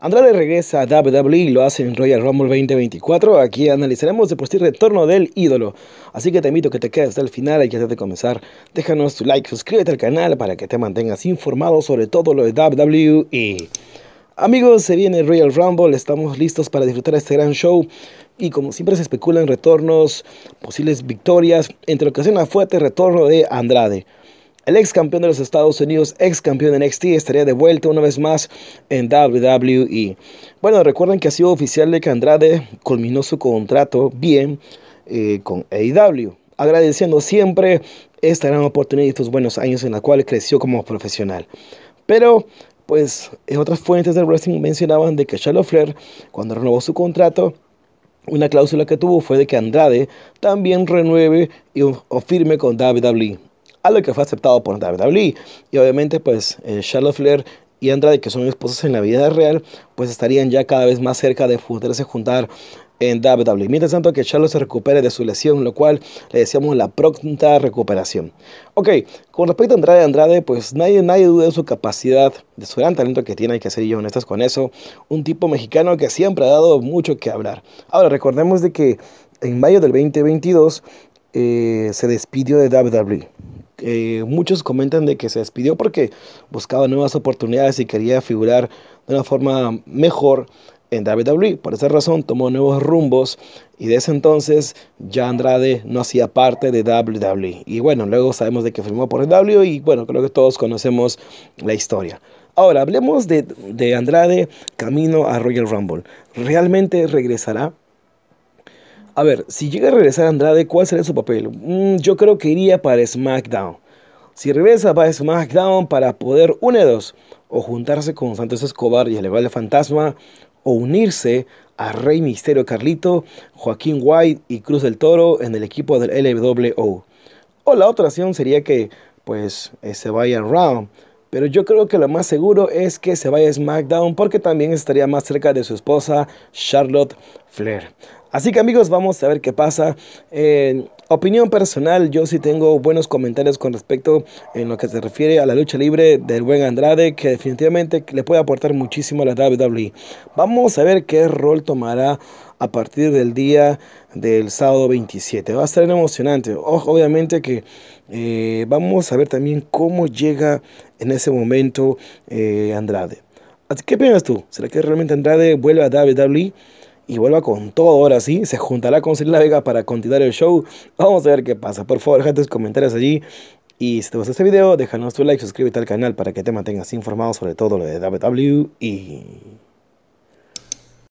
Andrade regresa a WWE, y lo hace en Royal Rumble 2024. Aquí analizaremos el posible retorno del ídolo. Así que te invito a que te quedes hasta el final y antes de comenzar, déjanos tu like, suscríbete al canal para que te mantengas informado sobre todo lo de WWE. Amigos, se viene Royal Rumble, estamos listos para disfrutar este gran show. Y como siempre se especulan retornos, posibles victorias, entre lo que fuerte retorno de Andrade. El ex campeón de los Estados Unidos, ex campeón de NXT, estaría de vuelta una vez más en WWE. Bueno, recuerden que ha sido oficial de que Andrade culminó su contrato bien eh, con AEW. Agradeciendo siempre esta gran oportunidad y estos buenos años en la cual creció como profesional. Pero pues en otras fuentes del wrestling mencionaban de que Charlotte Flair, cuando renovó su contrato, una cláusula que tuvo fue de que Andrade también renueve y, o firme con WWE lo que fue aceptado por WWE. Y obviamente, pues Charlotte eh, Flair y Andrade, que son esposas en la vida real, pues estarían ya cada vez más cerca de poderse juntar en WWE. Mientras tanto que Charlotte se recupere de su lesión, lo cual le decíamos la pronta recuperación. Ok, con respecto a Andrade Andrade, pues nadie, nadie duda de su capacidad, de su gran talento que tiene, hay que ser yo honestas con eso. Un tipo mexicano que siempre ha dado mucho que hablar. Ahora, recordemos de que en mayo del 2022 eh, se despidió de WWE. Eh, muchos comentan de que se despidió porque buscaba nuevas oportunidades y quería figurar de una forma mejor en WWE. Por esa razón tomó nuevos rumbos y desde entonces ya Andrade no hacía parte de WWE. Y bueno, luego sabemos de que firmó por el W e y bueno, creo que todos conocemos la historia. Ahora, hablemos de, de Andrade camino a Royal Rumble. ¿Realmente regresará? A ver, si llega a regresar Andrade, ¿cuál sería su papel? Mm, yo creo que iría para SmackDown. Si regresa para SmackDown para poder dos o juntarse con Santos Escobar y el Fantasma o unirse a Rey Misterio Carlito, Joaquín White y Cruz del Toro en el equipo del LWO. O la otra opción sería que pues eh, se vaya a Round. Pero yo creo que lo más seguro es que se vaya a SmackDown porque también estaría más cerca de su esposa Charlotte Flair. Así que amigos, vamos a ver qué pasa. opinión personal, yo sí tengo buenos comentarios con respecto en lo que se refiere a la lucha libre del buen Andrade, que definitivamente le puede aportar muchísimo a la WWE. Vamos a ver qué rol tomará a partir del día del sábado 27. Va a estar emocionante. obviamente que eh, vamos a ver también cómo llega en ese momento eh, Andrade. ¿Qué piensas tú? ¿Será que realmente Andrade vuelve a WWE? y vuelva con todo ahora sí, se juntará con Celina Vega para continuar el show. Vamos a ver qué pasa. Por favor, deja tus comentarios allí. Y si te gustó este video, déjanos tu like, suscríbete al canal para que te mantengas informado sobre todo lo de WWE.